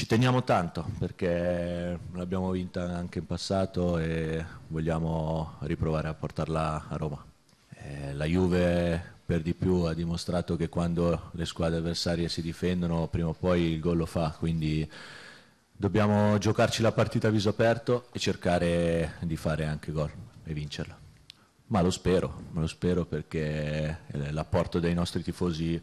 Ci teniamo tanto perché l'abbiamo vinta anche in passato e vogliamo riprovare a portarla a Roma. Eh, la Juve per di più ha dimostrato che quando le squadre avversarie si difendono prima o poi il gol lo fa, quindi dobbiamo giocarci la partita a viso aperto e cercare di fare anche gol e vincerla. Ma lo spero, lo spero perché eh, l'apporto dei nostri tifosi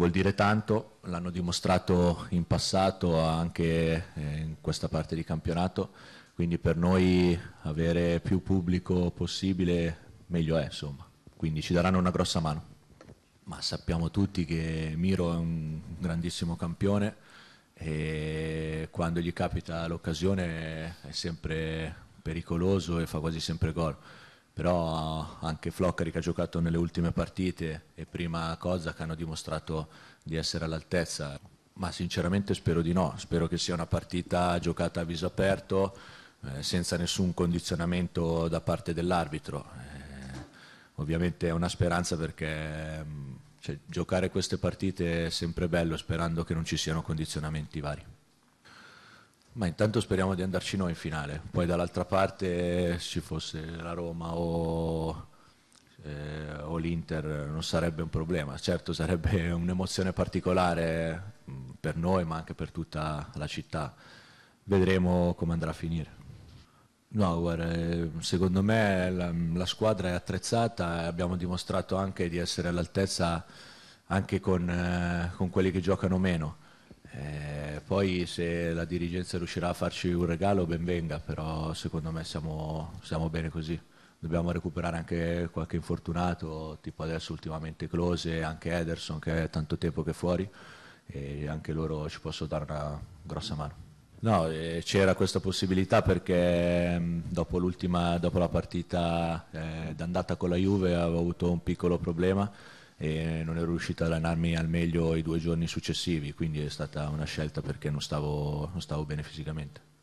vuol dire tanto, l'hanno dimostrato in passato anche eh, in questa parte di campionato, quindi per noi avere più pubblico possibile meglio è insomma, quindi ci daranno una grossa mano. Ma sappiamo tutti che Miro è un grandissimo campione e quando gli capita l'occasione è sempre pericoloso e fa quasi sempre gol però anche Floccari che ha giocato nelle ultime partite e prima Cosa che hanno dimostrato di essere all'altezza. Ma sinceramente spero di no, spero che sia una partita giocata a viso aperto, eh, senza nessun condizionamento da parte dell'arbitro. Eh, ovviamente è una speranza perché mm, cioè, giocare queste partite è sempre bello sperando che non ci siano condizionamenti vari. Ma intanto speriamo di andarci noi in finale, poi dall'altra parte ci fosse la Roma o, eh, o l'Inter non sarebbe un problema, certo sarebbe un'emozione particolare mm, per noi ma anche per tutta la città, vedremo come andrà a finire. No, guarda, eh, secondo me la, la squadra è attrezzata e abbiamo dimostrato anche di essere all'altezza anche con, eh, con quelli che giocano meno. Eh, poi se la dirigenza riuscirà a farci un regalo ben venga, però secondo me siamo, siamo bene così. Dobbiamo recuperare anche qualche infortunato, tipo adesso ultimamente Close, anche Ederson che è tanto tempo che è fuori e anche loro ci possono dare una grossa mano. No, eh, c'era questa possibilità perché mh, mm, dopo, dopo, la partita eh, d'andata con la Juve avevo avuto un piccolo problema e non ero riuscito ad allenarmi al meglio i due giorni successivi, quindi è stata una scelta perché non stavo, non stavo bene fisicamente.